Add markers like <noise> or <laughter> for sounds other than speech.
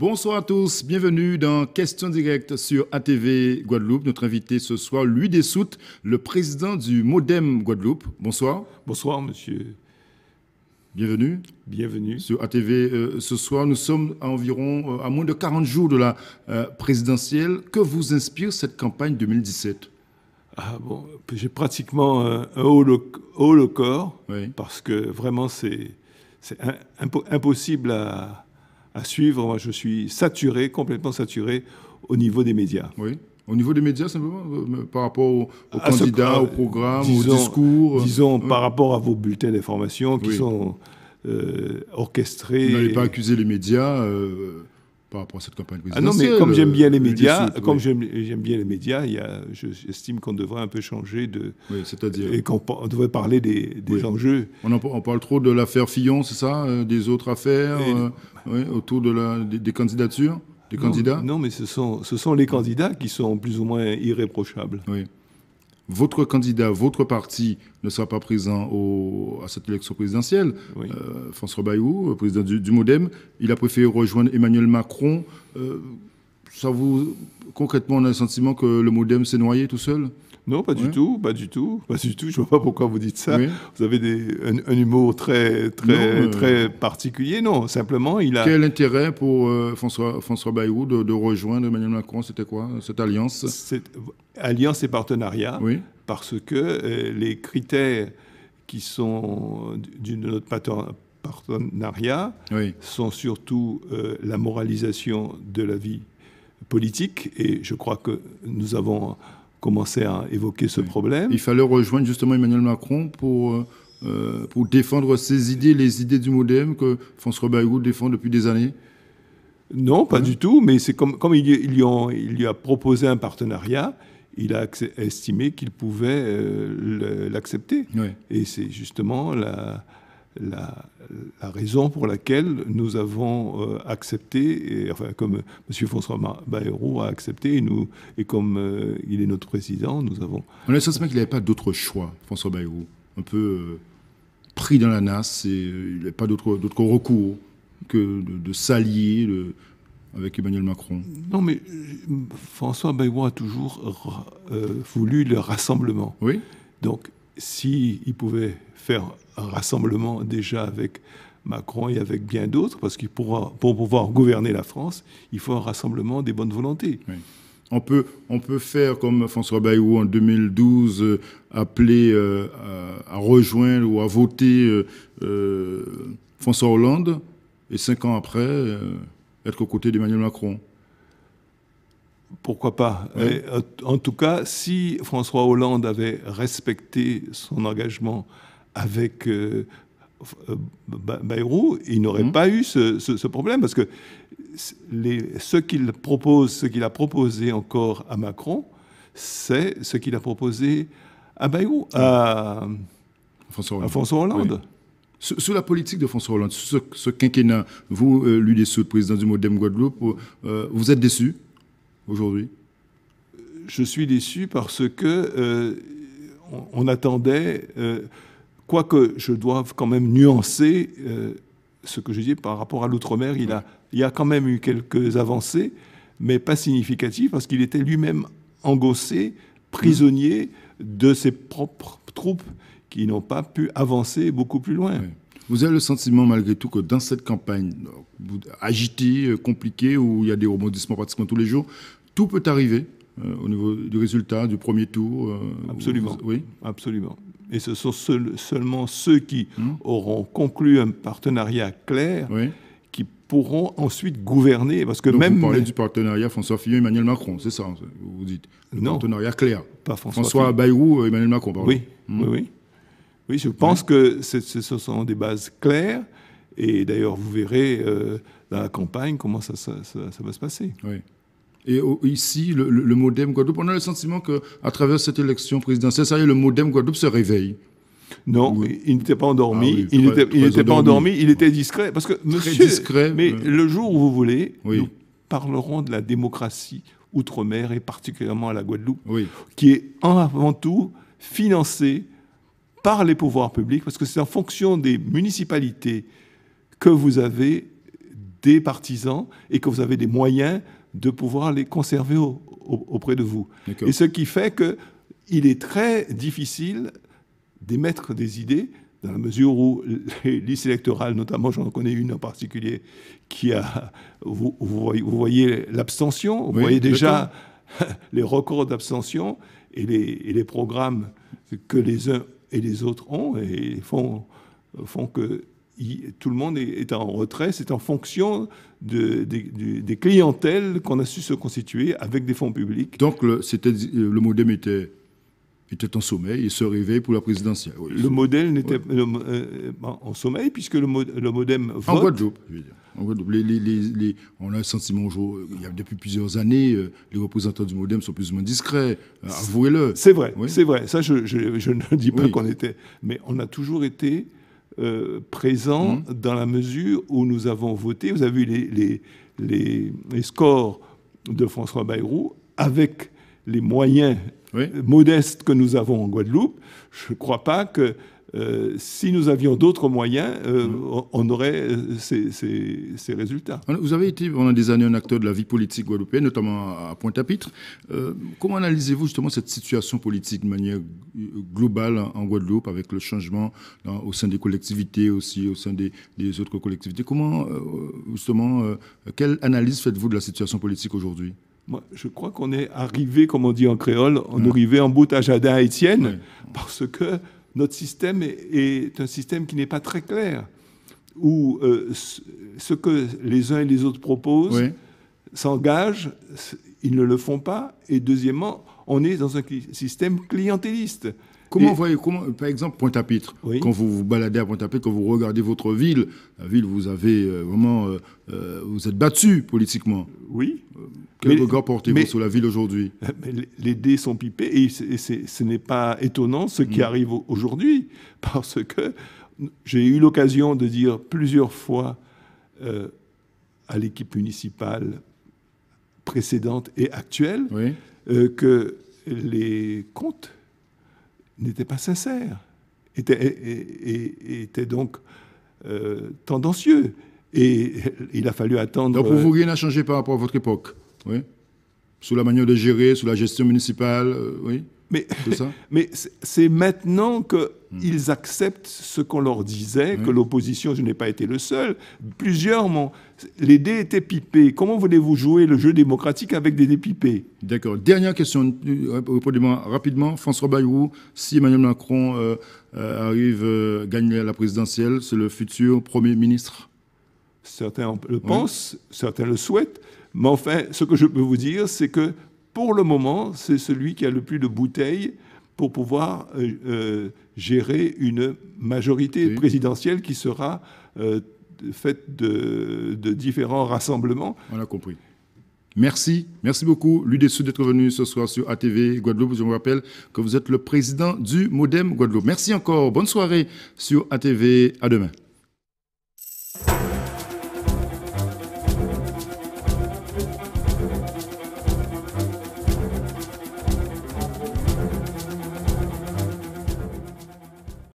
Bonsoir à tous, bienvenue dans Questions Directe sur ATV Guadeloupe. Notre invité ce soir, Louis Dessoute, le président du Modem Guadeloupe. Bonsoir. Bonsoir, monsieur. Bienvenue. Bienvenue. Sur ATV euh, ce soir, nous sommes à environ euh, à moins de 40 jours de la euh, présidentielle. Que vous inspire cette campagne 2017 ah J'ai pratiquement un, haut, le, corps parce que vraiment c'est impossible à, à suivre. Moi, je suis saturé, complètement saturé au niveau des médias. Oui. Au niveau des médias, simplement, euh, par rapport aux, candidats, aux programmes, aux discours euh, Disons, par rapport à vos bulletins d'information qui sont euh, orchestrés. Vous n'allez pas accuser les médias par rapport à cette campagne présidentielle. Ah non, mais comme j'aime euh, bien les médias, comme j'aime bien les médias, il j'estime qu'on devrait un peu changer de. Oui, c'est-à-dire. Et qu'on devrait parler des, des enjeux. On, en, parle trop de l'affaire Fillon, c'est ça euh, Des autres affaires euh, oui, autour de la, des, candidatures des non, candidats non, mais ce sont, ce sont les candidats qui sont plus ou moins irréprochables. Oui votre candidat, votre parti ne sera pas présent à cette élection présidentielle. Euh, François Bayrou, euh, président du, MoDem, il a préféré rejoindre Emmanuel Macron. Euh, vous, concrètement, on a le sentiment que le MoDem s'est noyé tout seul non, pas du tout, pas du tout, pas du tout. Je vois pas pourquoi vous dites ça. Vous avez des, un, humour très, très, euh, très particulier. Non, simplement, il a. Quel intérêt pour euh, François, Bayrou de, rejoindre Emmanuel Macron C'était quoi cette alliance cette Alliance et partenariat. Parce que euh, les critères qui sont d'une notre partenariat sont surtout la moralisation de la vie politique. Et je crois que nous avons commençait à évoquer ce problème. Il fallait rejoindre justement Emmanuel Macron pour, euh, euh, pour défendre ses idées, les idées du modem que François Bayrou défend depuis des années. Non, pas hein du tout, mais c'est comme, comme il, il, lui a il, lui a proposé un partenariat, il a estimé qu'il pouvait euh, l'accepter. Et c'est justement la, la, la, raison pour laquelle nous avons euh, accepté, et, enfin comme M. François Bayrou a accepté, et, nous, et comme euh, il est notre président, nous avons... On a l'impression qu'il n'avait pas d'autre choix, François Bayrou, un peu euh, pris dans la nasse, et il n'avait pas d'autre recours que de, de s'allier avec Emmanuel Macron. Non, mais François Bayrou a toujours voulu le rassemblement. Oui. Donc, s'il pouvait faire un rassemblement déjà avec Macron et avec bien d'autres, parce qu'il pourra, pour pouvoir gouverner la France, il faut un rassemblement des bonnes volontés. On peut, on peut faire comme François Bayrou en 2012, euh, appeler euh, à, rejoindre ou à voter euh, François Hollande, et cinq ans après, être aux côtés d'Emmanuel Macron. Pourquoi pas euh, En tout cas, si François Hollande avait respecté son engagement avec euh, euh, Bayrou, il n'aurait mmh. pas eu ce, problème parce que ce qu'il propose, ce qu'il a proposé encore à Macron, c'est ce qu'il a proposé à Bayrou, à, François Hollande. Sous la politique de François Hollande, ce, quinquennat, vous, euh, le président du Modem Guadeloupe, vous êtes déçu aujourd'hui Je suis déçu parce que euh, on, attendait, euh, quoique je doive quand même nuancer euh, ce que je disais par rapport à l'outre-mer, il, a, il y a quand même eu quelques avancées, mais pas significatives parce qu'il était lui-même engossé, prisonnier de ses propres troupes qui n'ont pas pu avancer beaucoup plus loin. Vous avez le sentiment malgré tout que dans cette campagne agitée, compliquée, où il y a des rebondissements pratiquement tous les jours, tout peut arriver euh, au niveau du résultat du premier tour. Euh, absolument. oui. Absolument. Et ce sont seulement ceux qui hmm. auront conclu un partenariat clair qui pourront ensuite gouverner. Parce que même... Vous parlez du partenariat François Fillon-Emmanuel Macron, c'est ça, vous dites Le partenariat clair. Pas François, François Bayrou-Emmanuel euh, Macron, hmm. Oui, oui, oui. je pense que ce sont des bases claires. Et d'ailleurs, vous verrez dans la campagne comment ça va se passer. Oui. Et ici, le, modem Guadeloupe, on a le sentiment qu'à travers cette élection présidentielle, ça y est, le modem Guadeloupe se réveille. Non, il n'était pas endormi. Ah il n'était pas endormi. Il était discret. Parce que, discret, mais le jour où vous voulez, nous parlerons de la démocratie outre-mer et particulièrement à la Guadeloupe, qui est avant tout financée par les pouvoirs publics, parce que c'est en fonction des municipalités que vous avez des partisans et que vous avez des moyens de pouvoir les conserver auprès de vous. Et ce qui fait que il est très difficile d'émettre des idées dans la mesure où les listes électorales, notamment j'en connais une en particulier, qui a, vous, voyez, l'abstention, vous voyez, déjà <laughs> les records d'abstention et les, et les, programmes que les uns et les autres ont et font, font que tout le monde est, en retrait. C'est en fonction de, des clientèles qu'on a su se constituer avec des fonds publics. Donc le, euh, le modem était était en sommeil Il se réveille pour la présidentielle. le modèle n'était pas euh, euh, en sommeil puisque le, modem vote. En Guadeloupe, on a un sentiment, il y a depuis plusieurs années, les représentants du modem sont plus ou moins discrets, avouez-le. C'est vrai, c'est vrai. Ça, je, ne dis pas qu'on était... Mais on a toujours été euh, présent mmh. dans la mesure où nous avons voté. Vous avez vu les, les, les, scores de François Bayrou avec les moyens modestes que nous avons en Guadeloupe. Je ne crois pas que euh, si nous avions d'autres moyens, euh, mm-hmm. on aurait euh, ces, résultats. Vous avez été pendant des années un acteur de la vie politique guadeloupéenne, notamment à Pointe-à-Pitre. comment analysez-vous justement cette situation politique de manière globale en Guadeloupe, avec le changement au sein des collectivités aussi, au sein des, autres collectivités Comment, justement, quelle analyse faites-vous de la situation politique aujourd'hui moi, je crois qu'on est arrivé, comme on dit en créole, on ah. est arrivé en bout à jadin à Étienne, parce que notre système est, un système qui n'est pas très clair, où euh, ce que les uns et les autres proposent s'engagent, ils ne le font pas, et deuxièmement, on est dans un système clientéliste. Comment, voyez, comment, par exemple, Pointe-à-Pitre, quand vous vous baladez à Pointe-à-Pitre, quand vous regardez votre ville, la ville, vous avez euh, euh, vous êtes battu politiquement. Oui. Quel regard portez-vous sur la ville aujourd'hui <laughs> Les dés sont pipés et, ce n'est pas étonnant ce qui hmm. arrive aujourd'hui, parce que j'ai eu l'occasion de dire plusieurs fois euh, à l'équipe municipale précédente et actuelle euh, que les comptes n'étaient pas sincères, étaient, et, étaient donc euh, tendancieux. Et il a fallu attendre. Donc, vous, rien n'a changé par rapport à votre époque oui. sous la manière de gérer, sous la gestion municipale, euh, oui. Mais, <laughs> mais c'est maintenant qu'ils hmm. acceptent ce qu'on leur disait, que l'opposition, je n'ai pas été le seul. Plusieurs m'ont. Les dés étaient pipés. Comment voulez-vous jouer le jeu démocratique avec des dés pipés D'accord. Dernière question, rapidement. François Bayrou, si Emmanuel Macron euh, euh, arrive, à gagner la présidentielle, c'est le futur Premier ministre Certains le pensent, certains le souhaitent. Mais enfin, ce que je peux vous dire, c'est que pour le moment, c'est celui qui a le plus de bouteilles pour pouvoir euh, euh, gérer une majorité présidentielle qui sera euh, faite de, différents rassemblements. On a compris. Merci, merci beaucoup, l'UDSU, d'être venu ce soir sur ATV Guadeloupe. Je vous rappelle que vous êtes le président du Modem Guadeloupe. Merci encore, bonne soirée sur ATV, à demain.